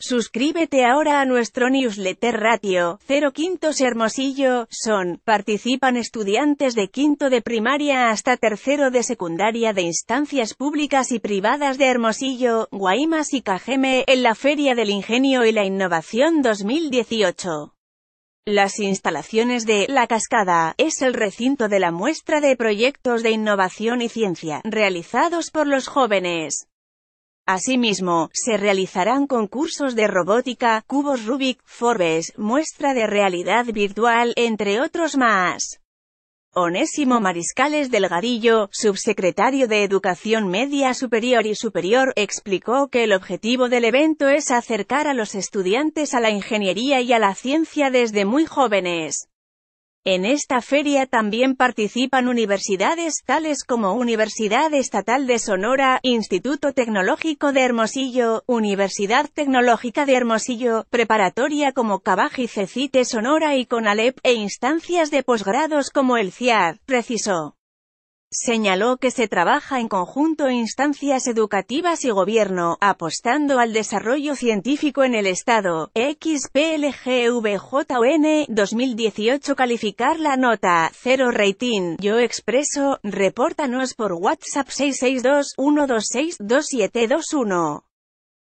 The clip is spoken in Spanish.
Suscríbete ahora a nuestro newsletter Ratio, 0 Quintos Hermosillo, son, participan estudiantes de quinto de primaria hasta tercero de secundaria de instancias públicas y privadas de Hermosillo, Guaymas y Cajeme, en la Feria del Ingenio y la Innovación 2018. Las instalaciones de La Cascada es el recinto de la muestra de proyectos de innovación y ciencia realizados por los jóvenes. Asimismo, se realizarán concursos de robótica, cubos Rubik, Forbes, muestra de realidad virtual, entre otros más. Onésimo Mariscales Delgadillo, subsecretario de Educación Media Superior y Superior, explicó que el objetivo del evento es acercar a los estudiantes a la ingeniería y a la ciencia desde muy jóvenes. En esta feria también participan universidades tales como Universidad Estatal de Sonora, Instituto Tecnológico de Hermosillo, Universidad Tecnológica de Hermosillo, preparatoria como Cabaj y Cecite Sonora y Conalep, e instancias de posgrados como el Ciar, precisó. Señaló que se trabaja en conjunto instancias educativas y gobierno, apostando al desarrollo científico en el Estado. XPLGVJN 2018 Calificar la nota, Cero rating, yo expreso, repórtanos por WhatsApp 662 126 2721